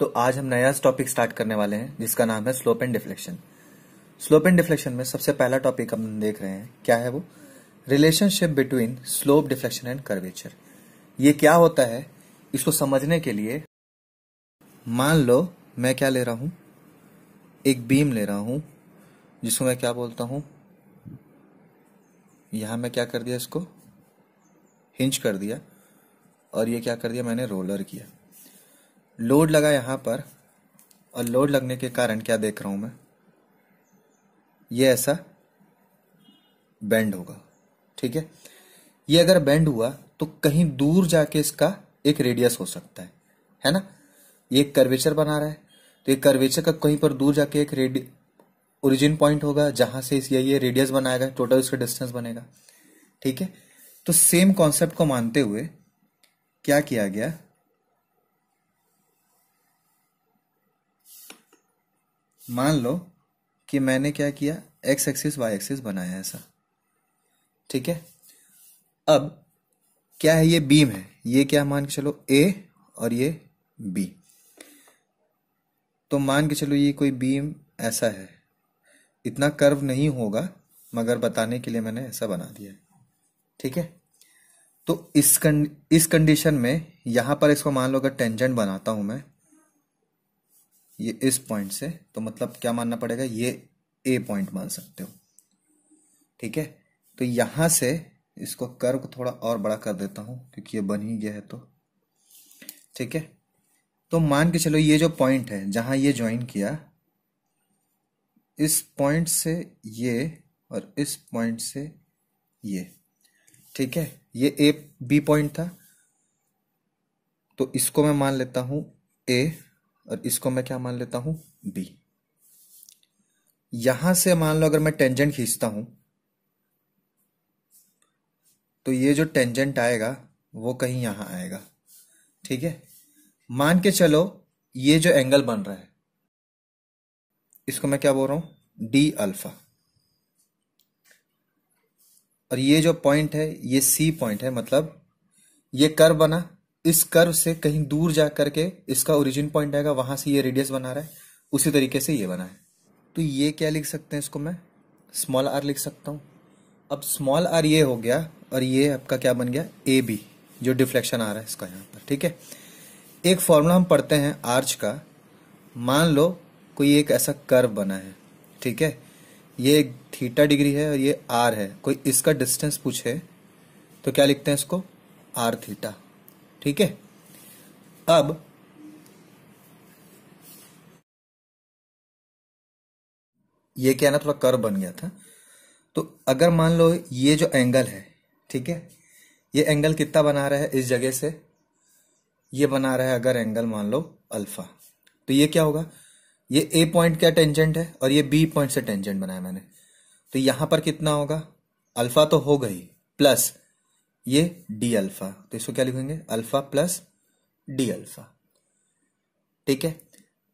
तो आज हम नया टॉपिक स्टार्ट करने वाले हैं जिसका नाम है slope and deflection slope and deflection में सबसे पहला टॉपिक हम देख रहे हैं क्या है वो relationship between slope deflection and curvature ये क्या होता है इसको समझने के लिए मान लो मैं क्या ले रहा हूं एक बीम ले रहा हूं जिसको मैं क्या बोलता हूं यहां मैं क्या कर दिया इसको हिंच कर दिया और ये क्या कर दिया मैंने रोलर किया लोड लगा यहाँ पर और लोड लगने के कारण क्या देख रहा हूँ मैं ये ऐसा बेंड होगा ठीक है ये अगर बेंड हुआ तो कहीं दूर जाके इसका एक रेडियस हो सकता है है ना ये कर्वेचर बना रहा है तो ये कर्वेचर का कहीं पर दूर जाके एक रेडिय ओरिजिन पॉइंट होगा जहां से ये ये रेडियस बनाएगा टोटल इसका डिस्टेंस बनेगा ठीक है तो सेम कॉन्सेप्ट को मानते हुए क्या किया गया मान लो कि मैंने क्या किया एक्स एक्सिस वाई एक्सिस बनाया ऐसा ठीक है अब क्या है ये बीम है ये क्या मान के चलो ए और ये बी तो मान के चलो ये कोई बीम ऐसा है इतना कर्व नहीं होगा मगर बताने के लिए मैंने ऐसा बना दिया है ठीक है तो इस कंड, इस कंडीशन में यहां पर इसको मान लो अगर टेंजेंट बनाता हूं मैं ये इस पॉइंट से तो मतलब क्या मानना पड़ेगा ये ए पॉइंट मान सकते हो ठीक है तो यहां से इसको कर्व को थोड़ा और बड़ा कर देता हूं क्योंकि ये बन ही गया है तो ठीक है तो मान के चलो ये जो पॉइंट है जहां ये ज्वाइन किया इस पॉइंट से ये और इस पॉइंट से ये ठीक है ये ए बी पॉइंट था तो इसको मैं मान लेता हूं ए और इसको मैं क्या मान लेता हूं बी यहां से मान लो अगर मैं टेंजेंट खींचता हूं तो ये जो टेंजेंट आएगा वो कहीं यहां आएगा ठीक है मान के चलो ये जो एंगल बन रहा है इसको मैं क्या बोल रहा हूं डी अल्फा और ये जो पॉइंट है ये सी पॉइंट है मतलब ये कर बना इस कर्व से कहीं दूर जा करके इसका ओरिजिन पॉइंट आएगा वहां से ये रेडियस बना रहा है उसी तरीके से ये बना है तो ये क्या लिख सकते हैं इसको मैं स्मॉल आर लिख सकता हूँ अब स्मॉल आर ये हो गया और ये आपका क्या बन गया ए बी जो डिफ्लेक्शन आ रहा है इसका यहाँ पर ठीक है एक फॉर्मूला हम पढ़ते हैं आर्च का मान लो कोई एक ऐसा कर्व बना है ठीक है ये एक थीटा डिग्री है और ये आर है कोई इसका डिस्टेंस पूछे तो क्या लिखते हैं इसको आर थीटा ठीक है अब ये क्या ना थोड़ा कर बन गया था तो अगर मान लो ये जो एंगल है ठीक है ये एंगल कितना बना रहा है इस जगह से ये बना रहा है अगर एंगल मान लो अल्फा तो ये क्या होगा ये ए पॉइंट का टेंजेंट है और ये बी पॉइंट से टेंजेंट बनाया मैंने तो यहां पर कितना होगा अल्फा तो होगा ही प्लस ये डी अल्फा तो इसको क्या लिखेंगे अल्फा प्लस डी अल्फा ठीक है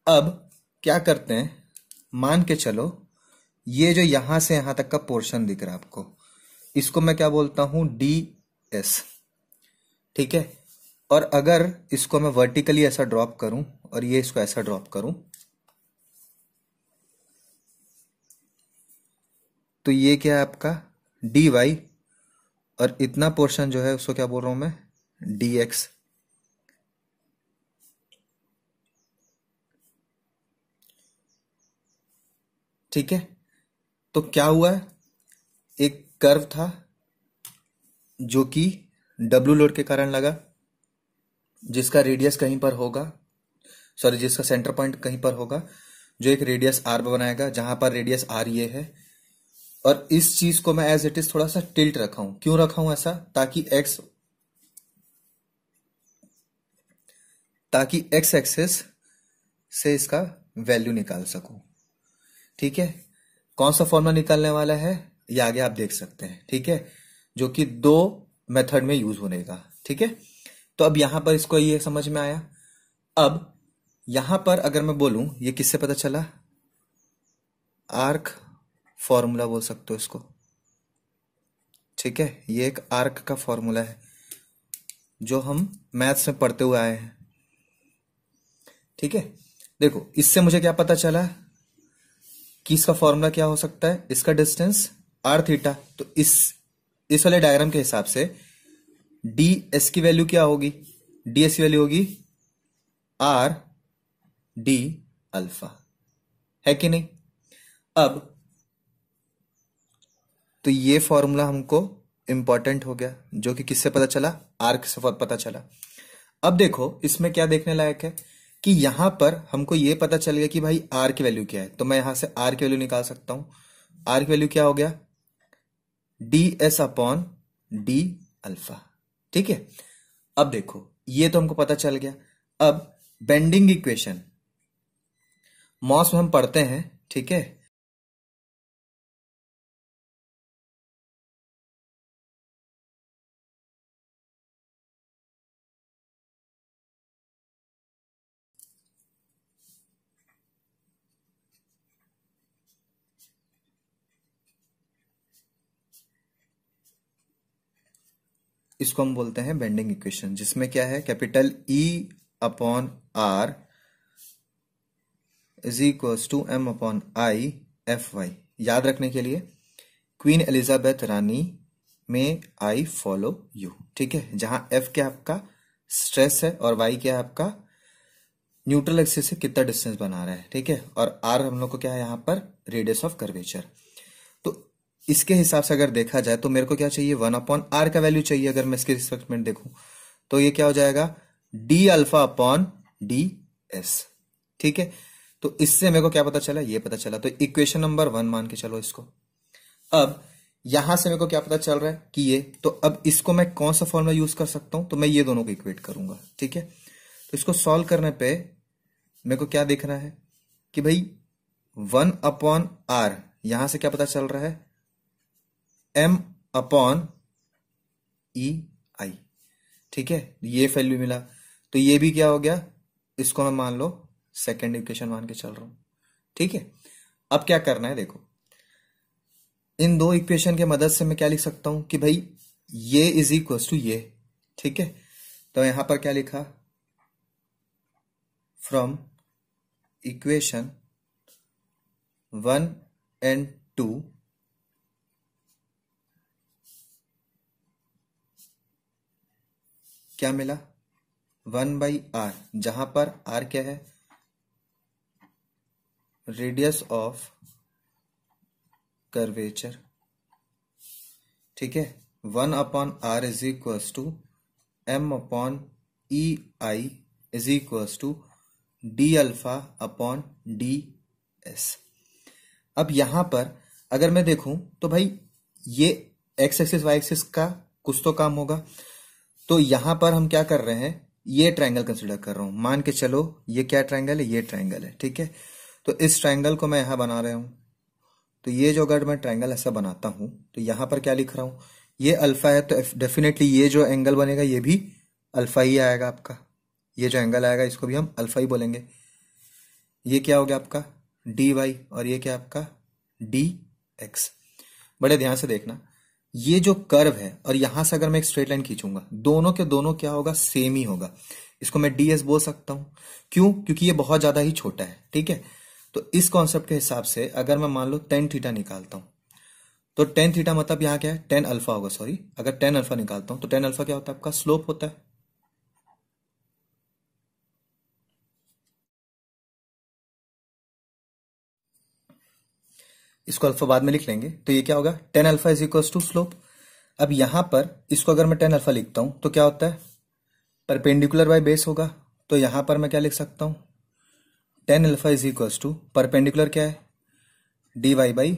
अब क्या करते हैं मान के चलो ये जो यहां से यहां तक का पोर्शन दिख रहा है आपको इसको मैं क्या बोलता हूं डी एस ठीक है और अगर इसको मैं वर्टिकली ऐसा ड्रॉप करूं और ये इसको ऐसा ड्रॉप करूं तो ये क्या है आपका डी वाई और इतना पोर्शन जो है उसको क्या बोल रहा हूं मैं डी एक्स ठीक है तो क्या हुआ है एक कर्व था जो कि डब्लू लोड के कारण लगा जिसका रेडियस कहीं पर होगा सॉरी जिसका सेंटर पॉइंट कहीं पर होगा जो एक रेडियस आर बनाएगा जहां पर रेडियस आर ये है और इस चीज को मैं एज इट इज थोड़ा सा टिल्ट रखा हूं क्यों रखा हूं ऐसा ताकि एक्स ताकि एक्स एक्सेस से इसका वैल्यू निकाल सकूं ठीक है कौन सा फॉर्मूला निकालने वाला है ये आगे आप देख सकते हैं ठीक है जो कि दो मेथड में यूज होने का ठीक है तो अब यहां पर इसको ये समझ में आया अब यहां पर अगर मैं बोलूं ये किससे पता चला आर्क फॉर्मूला बोल सकते हो इसको ठीक है ये एक आर्क का फॉर्मूला है जो हम मैथ्स में पढ़ते हुए आए हैं ठीक है देखो इससे मुझे क्या पता चला कि इसका फॉर्मूला क्या हो सकता है इसका डिस्टेंस आर थीटा तो इस इस वाले डायग्राम के हिसाब से डी एस की वैल्यू क्या होगी डी एस की वैल्यू होगी आर डी अल्फा है कि नहीं अब तो ये फॉर्मूला हमको इंपॉर्टेंट हो गया जो कि किससे पता चला आर्क से पता चला अब देखो इसमें क्या देखने लायक है कि यहां पर हमको ये पता चल गया कि भाई आर की वैल्यू क्या है तो मैं यहां से आर की वैल्यू निकाल सकता हूं आर की वैल्यू क्या हो गया D S upon D alpha ठीक है अब देखो ये तो हमको पता चल गया अब बेंडिंग इक्वेशन मॉस में हम पढ़ते हैं ठीक है इसको हम बोलते हैं बेंडिंग इक्वेशन जिसमें क्या है capital E e upon R is equals to M upon I F Y याद रखने के लिए क्वीन एलिजाबेथ रानी में आई फॉलो यू ठीक है जहां एफ क्या आपका स्ट्रेस है और वाई क्या आपका न्यूट्रल एक्सिस से कितना डिस्टेंस बना रहा है ठीक है और आर हम लोग को क्या है यहां पर रेडियस ऑफ कर्वेचर इसके हिसाब से अगर देखा जाए तो मेरे को क्या चाहिए वन अपॉन आर का वैल्यू चाहिए अगर मैं इसके रिस्पेक्ट में देखूं तो ये क्या हो जाएगा D alpha upon D S ठीक है तो इससे मेरे को क्या पता चला ये पता चला तो इक्वेशन नंबर वन मान के चलो इसको अब यहां से मेरे को क्या पता चल रहा है कि ये तो अब इसको मैं कौन सा फॉर्मुला यूज कर सकता हूं तो मैं ये दोनों को इक्वेट करूंगा ठीक है तो इसको सॉल्व करने पे मेरे को क्या देखना है कि भाई वन अपॉन आर यहां से क्या पता चल रहा है एम अपॉन ई आई ठीक है ये वैल्यू मिला तो ये भी क्या हो गया इसको मैं मान लो सेकेंड इक्वेशन मान के चल रहा हूं ठीक है अब क्या करना है देखो इन दो इक्वेशन के मदद से मैं क्या लिख सकता हूं कि भाई ये इज इक्वल टू ये ठीक है तो यहां पर क्या लिखा from equation one and two क्या मिला वन बाई आर जहां पर आर क्या है रेडियस ऑफ कर्वेचर ठीक है one upon R is equals to M upon E I is equals to D alpha upon D S अब यहां पर अगर मैं देखूं तो भाई ये एक्स एक्सिस वाई एक्सिस का कुछ तो काम होगा तो यहां पर हम क्या कर रहे हैं ये ट्राइंगल कंसिडर कर रहा हूं मान के चलो ये क्या ट्राइंगल है ये ट्राइंगल है ठीक है तो इस ट्राइंगल को मैं यहां बना रहा हूं तो ये जो अगर मैं ट्राइंगल ऐसा बनाता हूं तो यहां पर क्या लिख रहा हूं ये अल्फा है तो डेफिनेटली ये जो एंगल बनेगा ये भी अल्फा ही आएगा आपका ये जो एंगल आएगा इसको भी हम अल्फा ही बोलेंगे ये क्या हो गया आपका डी वाई और ये क्या आपका डी एक्स बड़े ध्यान से देखना ये जो कर्व है और यहां से अगर मैं एक स्ट्रेट लाइन खींचूंगा दोनों के दोनों क्या होगा सेम ही होगा इसको मैं डीएस बोल सकता हूं क्यों क्योंकि ये बहुत ज्यादा ही छोटा है ठीक है तो इस कॉन्सेप्ट के हिसाब से अगर मैं मान लो टेन थीटा निकालता हूं तो टेन थीटा मतलब यहां क्या है टेन अल्फा होगा सॉरी अगर टेन अल्फा निकालता हूं तो टेन अल्फा क्या होता है आपका स्लोप होता है इसको अल्फा बाद में लिख लेंगे तो ये क्या होगा tan alpha is equal to slope अब यहां पर इसको अगर मैं टेन अल्फा लिखता हूं तो क्या होता है परपेंडिकुलर बाय बेस होगा तो यहां पर मैं क्या लिख सकता हूं tan alpha is equal to perpendicular क्या है D Y by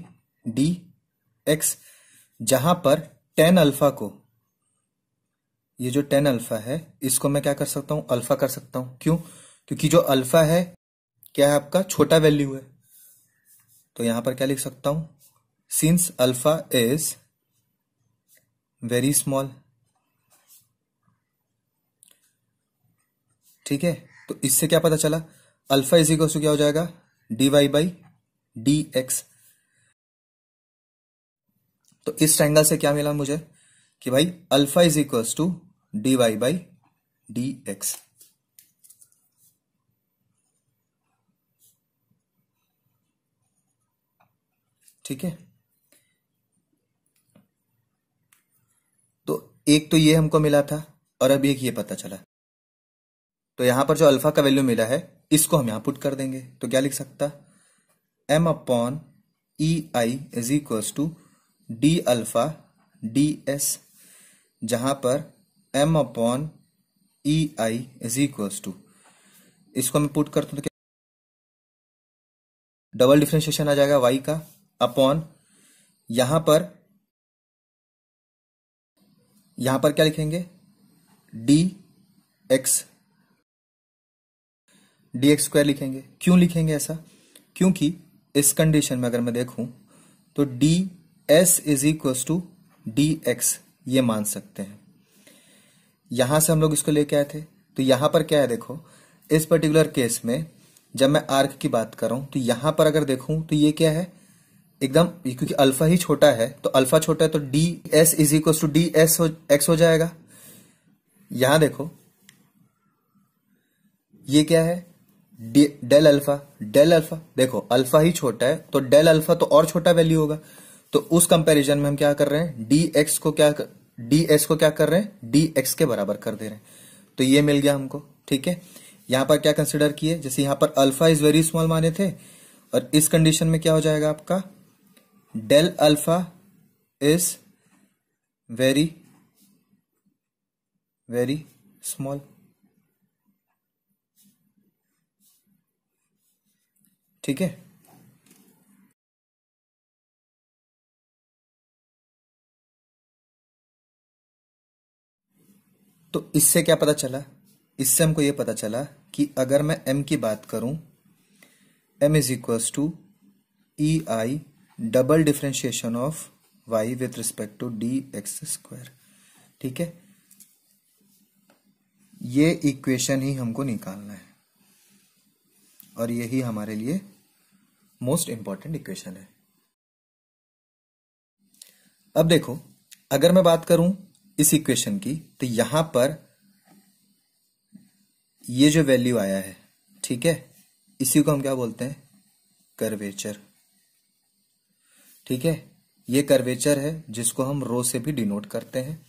D X जहां पर टेन अल्फा को ये जो टेन अल्फा है इसको मैं क्या कर सकता हूं अल्फा कर सकता हूं क्यों क्योंकि जो अल्फा है क्या है आपका छोटा वैल्यू है तो यहां पर क्या लिख सकता हूं since alpha is very small ठीक है तो इससे क्या पता चला अल्फा इज इक्वल टू क्या हो जाएगा D Y by D X तो इस ट्रैंगल से क्या मिला मुझे कि भाई alpha is equal to D Y by D X ठीक है तो एक तो ये हमको मिला था और अब एक ये पता चला तो यहां पर जो अल्फा का वैल्यू मिला है इसको हम यहां पुट कर देंगे तो क्या लिख सकता M upon E I is equal to D alpha D S जहां पर M upon E I is equal to इसको मैं पुट करता हूं तो क्या डबल डिफ्रेंशिएशन आ जाएगा वाई का अपॉन यहां पर यहां पर क्या लिखेंगे D X D X square लिखेंगे क्यों लिखेंगे ऐसा क्योंकि इस कंडीशन में अगर मैं देखूं तो D S is equal to D X ये मान सकते हैं यहां से हम लोग इसको लेके आए थे तो यहां पर क्या है देखो इस पर्टिकुलर केस में जब मैं आर्क की बात करूं तो यहां पर अगर देखूं तो ये क्या है एकदम क्योंकि अल्फा ही छोटा है तो अल्फा छोटा है तो D S is equal to D S X हो जाएगा यहां देखो ये क्या है डेल अल्फा डेल अल्फा देखो अल्फा ही छोटा है तो डेल अल्फा तो और छोटा वैल्यू होगा तो उस कंपैरिजन में हम क्या कर रहे हैं डी एक्स को क्या डी एस को क्या कर रहे हैं डी एक्स के बराबर कर दे रहे हैं तो ये मिल गया हमको ठीक है यहां पर क्या कंसिडर किए जैसे यहां पर अल्फा इज वेरी स्मॉल माने थे और इस कंडीशन में क्या हो जाएगा आपका del alpha is very very small ठीक है तो इससे क्या पता चला इससे हमको यह पता चला कि अगर मैं m की बात करूं m is equals to E I double differentiation of Y with respect to D X square ठीक है ये इक्वेशन ही हमको निकालना है और यही हमारे लिए मोस्ट इंपॉर्टेंट इक्वेशन है अब देखो अगर मैं बात करूं इस इक्वेशन की तो यहां पर ये जो वैल्यू आया है ठीक है इसी को हम क्या बोलते हैं कर्वेचर ठीक है ये कर्वेचर है जिसको हम रो से भी डिनोट करते हैं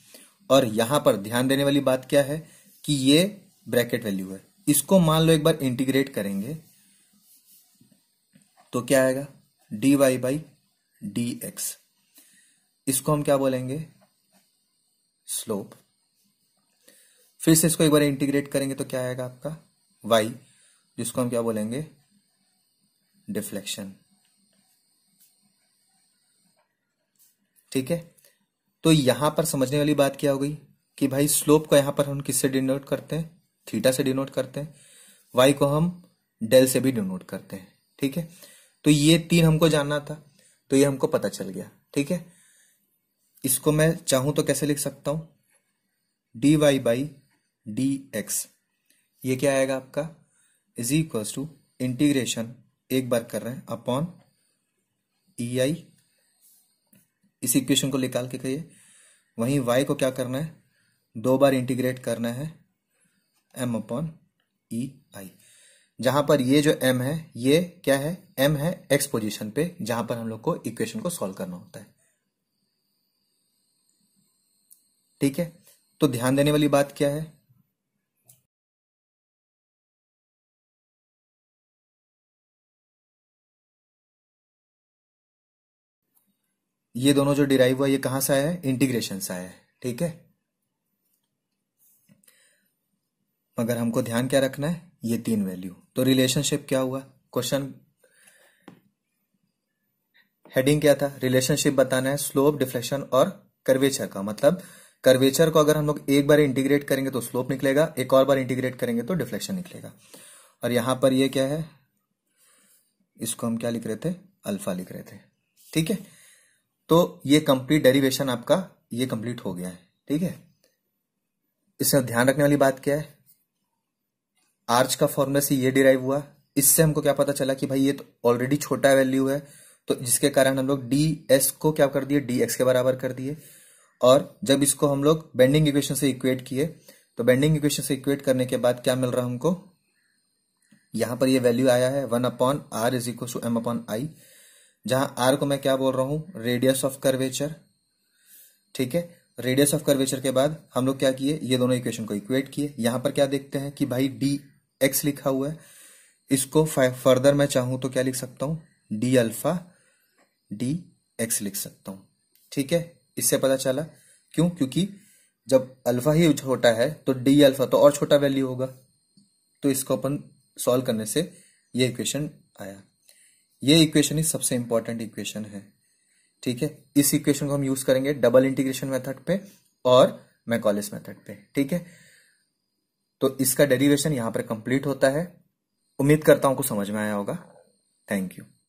और यहां पर ध्यान देने वाली बात क्या है कि ये ब्रैकेट वैल्यू है इसको मान लो एक बार इंटीग्रेट करेंगे तो क्या आएगा D Y by D X इसको हम क्या बोलेंगे स्लोप फिर से इसको एक बार इंटीग्रेट करेंगे तो क्या आएगा आपका वाई जिसको हम क्या बोलेंगे डिफ्लेक्शन ठीक है तो यहां पर समझने वाली बात क्या हो गई कि भाई स्लोप को यहां पर हम किससे डिनोट करते हैं थीटा से डिनोट करते हैं वाई को हम डेल से भी डिनोट करते हैं ठीक है तो ये तीन हमको जानना था तो ये हमको पता चल गया ठीक है इसको मैं चाहूं तो कैसे लिख सकता हूं D Y by D X ये क्या आएगा आपका इज इक्वल टू इंटीग्रेशन एक बार कर रहे हैं अपॉन ई आई इस इक्वेशन को निकाल के कहिए वहीं y को क्या करना है दो बार इंटीग्रेट करना है m अपॉन ई आई जहां पर ये जो m है ये क्या है m है x पोजीशन पे जहां पर हम लोग को इक्वेशन को सॉल्व करना होता है ठीक है तो ध्यान देने वाली बात क्या है ये दोनों जो डिराइव हुआ ये कहां से आया है इंटीग्रेशन से आया है ठीक है मगर हमको ध्यान क्या रखना है ये तीन वैल्यू तो रिलेशनशिप क्या हुआ क्वेश्चन हेडिंग क्या था रिलेशनशिप बताना है स्लोप डिफ्लेक्शन और कर्वेचर का मतलब कर्वेचर को अगर हम लोग एक बार इंटीग्रेट करेंगे तो स्लोप निकलेगा एक और बार इंटीग्रेट करेंगे तो डिफ्लेक्शन निकलेगा और यहां पर ये क्या है इसको हम क्या लिख रहे थे अल्फा लिख रहे थे ठीक है तो ये कंप्लीट डेरिवेशन आपका ये कंप्लीट हो गया है ठीक है इसमें ध्यान रखने वाली बात क्या है आर्च का फॉर्मूला से ये डिराइव हुआ इससे हमको क्या पता चला कि भाई ये तो ऑलरेडी छोटा वैल्यू है तो जिसके कारण हम लोग डी एस को क्या कर दिए डी एक्स के बराबर कर दिए और जब इसको हम लोग बेंडिंग इक्वेशन से इक्वेट किए तो बेंडिंग इक्वेशन से इक्वेट करने के बाद क्या मिल रहा हमको यहां पर ये वैल्यू आया है one upon R is equal to M upon I जहां आर को मैं क्या बोल रहा हूं रेडियस ऑफ कर्वेचर ठीक है रेडियस ऑफ कर्वेचर के बाद हम लोग क्या किए ये दोनों इक्वेशन को इक्वेट किए यहां पर क्या देखते हैं कि भाई डी एक्स लिखा हुआ है इसको फर्दर मैं चाहूं तो क्या लिख सकता हूं डी अल्फा डी एक्स लिख सकता हूं ठीक है इससे पता चला क्यों क्योंकि जब अल्फा ही छोटा है तो डी अल्फा तो और छोटा वैल्यू होगा तो इसको अपन सॉल्व करने से ये इक्वेशन आया ये इक्वेशन ही सबसे इंपॉर्टेंट इक्वेशन है ठीक है इस इक्वेशन को हम यूज करेंगे डबल इंटीग्रेशन मेथड पे और मैकॉलिस मेथड पे ठीक है तो इसका डेरिवेशन यहां पर कंप्लीट होता है उम्मीद करता हूं को समझ में आया होगा थैंक यू